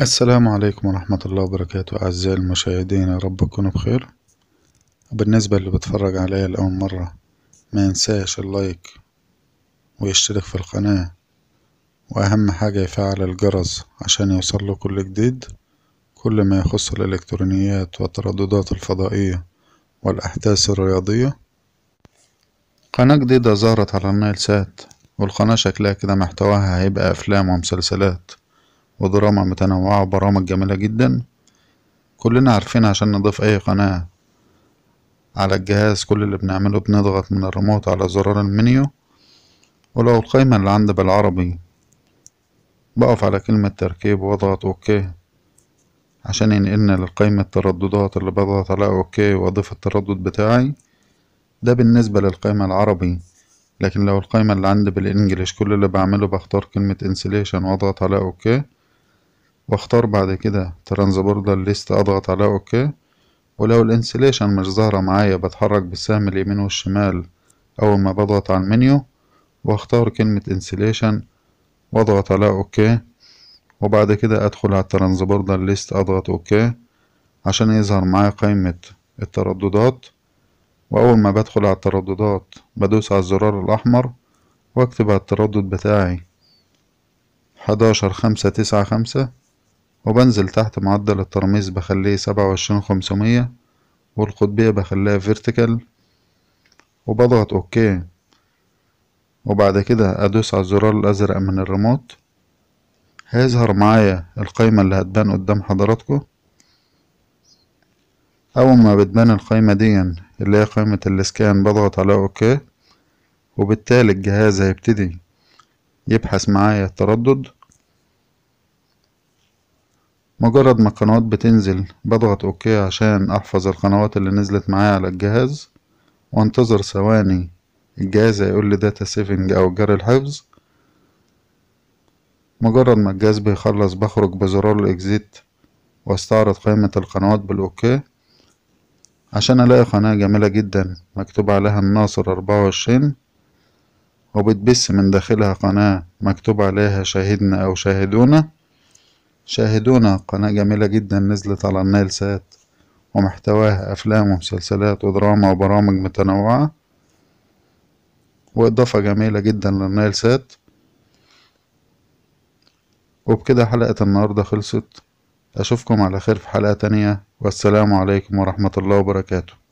السلام عليكم ورحمة الله وبركاته أعزائي المشاهدين يا رب تكونوا بخير بالنسبة اللي بتفرج عليا لأول مرة ما ينساش اللايك ويشترك في القناة وأهم حاجة يفعل الجرس عشان يوصله كل جديد كل ما يخص الإلكترونيات والترددات الفضائية والأحداث الرياضية قناة جديدة ظهرت على النايل سات والقناة شكلها كده محتواها هيبقى أفلام ومسلسلات ودراما متنوعة وبرامج جميلة جدا كلنا عارفين عشان نضيف أي قناة على الجهاز كل اللي بنعمله بنضغط من الريموت على زرار المنيو ولو القايمة اللي عندي بالعربي بقف على كلمة تركيب واضغط اوكي عشان ينقلنا لقائمة الترددات اللي بضغط عليها اوكي واضيف التردد بتاعي ده بالنسبة للقائمة العربي لكن لو القائمة اللي عندي بالانجليش كل اللي بعمله بختار كلمة انسليشن واضغط عليها اوكي واختار بعد كده ترانز بوردر ليست اضغط على اوكي ولو الانسليشن مش ظاهرة معايا بتحرك بالسهم اليمين والشمال اول ما بضغط على المنيو واختار كلمة انسليشن واضغط على اوكي وبعد كده ادخل على الترانز بوردر ليست اضغط اوكي عشان يظهر معايا قائمة الترددات واول ما بدخل على الترددات بدوس على الزرار الاحمر واكتب على التردد بتاعي حداشر خمسة تسعة خمسة وبنزل تحت معدل الترميز بخليه سبعة وعشرين خمسمية والقطبية بخليها فيرتيكال وبضغط اوكي وبعد كده ادوس على الزرار الازرق من الريموت هيظهر معايا القايمة اللي هتبان قدام حضراتكم اول ما بتبان القايمة دي اللي هي قايمة الاسكان بضغط على اوكي وبالتالي الجهاز هيبتدي يبحث معايا التردد مجرد ما القنوات بتنزل بضغط اوكي عشان احفظ القنوات اللي نزلت معايا على الجهاز وانتظر ثواني الجهاز هيقول لي داتا سيفنج او جرى الحفظ مجرد ما الجهاز بيخلص بخرج بزرار الاكزيت واستعرض قائمة القنوات بالاوكي عشان الاقي قناة جميلة جدا مكتوب عليها الناصر اربعة وعشرين وبتبث من داخلها قناة مكتوب عليها شاهدنا او شاهدونا شاهدونا قناة جميلة جدا نزلت على النايل سات ومحتواها أفلام ومسلسلات ودراما وبرامج متنوعة وإضافة جميلة جدا للنايل سات وبكده حلقة النهاردة خلصت أشوفكم على خير في حلقة تانية والسلام عليكم ورحمة الله وبركاته